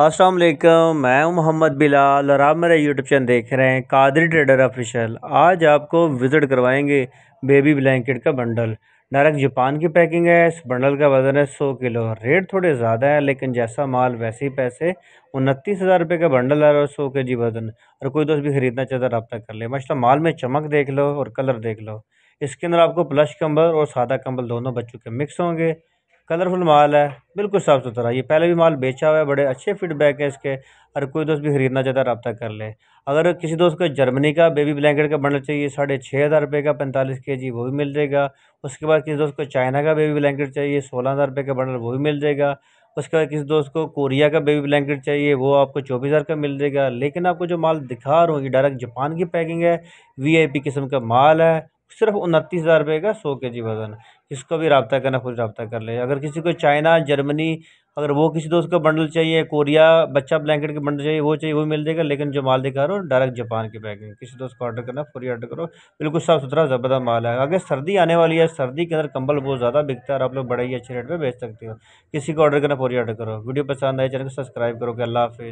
अस्सलाम वालेकुम मैं हूं मोहम्मद बिलाल और आप मेरा यूट्यूब चैनल देख रहे हैं कादरी ट्रेडर ऑफिशियल आज आपको विज़िट करवाएंगे बेबी ब्लैंकेट का बंडल डायरेक्ट जापान की पैकिंग है इस बंडल का वज़न है सौ किलो रेट थोड़े ज़्यादा है लेकिन जैसा माल वैसे ही पैसे उनतीस हज़ार रुपये का बंडल है और सौ के जी वज़न और कोई दोस्त भी ख़रीदना चाहता है तो रब्ता कर ले माशा माल में चमक देख लो और कलर देख लो इसके अंदर आपको प्लश कंबल और सादा कंबल दोनों बच्चों के मिक्स होंगे कलरफुल माल है बिल्कुल साफ़ सुथरा ये पहले भी माल बेचा हुआ है बड़े अच्छे फीडबैक है इसके हर कोई दोस्त भी खरीदना चाहता है रबता कर ले अगर किसी दोस्त को जर्मनी का बेबी ब्लैंकेट का बंडल चाहिए साढ़े छः हज़ार रुपये का पैंतालीस के जी वो भी मिल जाएगा उसके बाद किसी दोस्त को चाइना का बेबी ब्लैंकेट चाहिए सोलह हज़ार रुपये का बंडल वो भी मिल जाएगा उसके बाद किसी दोस्त को कोरिया का बेबी ब्लैंकेट चाहिए वो आपको चौबीस हज़ार का मिल जाएगा लेकिन आपको जो माल दिखा रहा हूँ ये डायरेक्ट जापान की पैकिंग है पी किस्म का माल है सिर्फ उनतीस हज़ार रुपये का सौ के जी वज़न इसको भी रबता करना खुद रबता कर ले अगर किसी को चाइना जर्मनी अगर वो किसी दोस्त का बंडल चाहिए कोरिया बच्चा ब्लैंकेट के बंडल चाहिए वो चाहिए वो मिल जाएगा लेकिन जो माल दिखा रहा हो डायरेक्ट जापान की पैकिंग किसी दोस्त को ऑर्डर करना फ्री ऑर्डर करो बिल्कुल साफ़ सुथरा ज़बरदस्त माल है अगर सर्दी आने वाली है सर्दी के अंदर कंबल बहुत ज़्यादा बिकता है और आप लोग बड़े ही अच्छे रेट पर बेच सकते हो किसी को ऑर्डर करना फ्री ऑर्डर करो वीडियो पसंद आए चैनल को सब्सक्राइब करो कि अल्लाह हाफिज़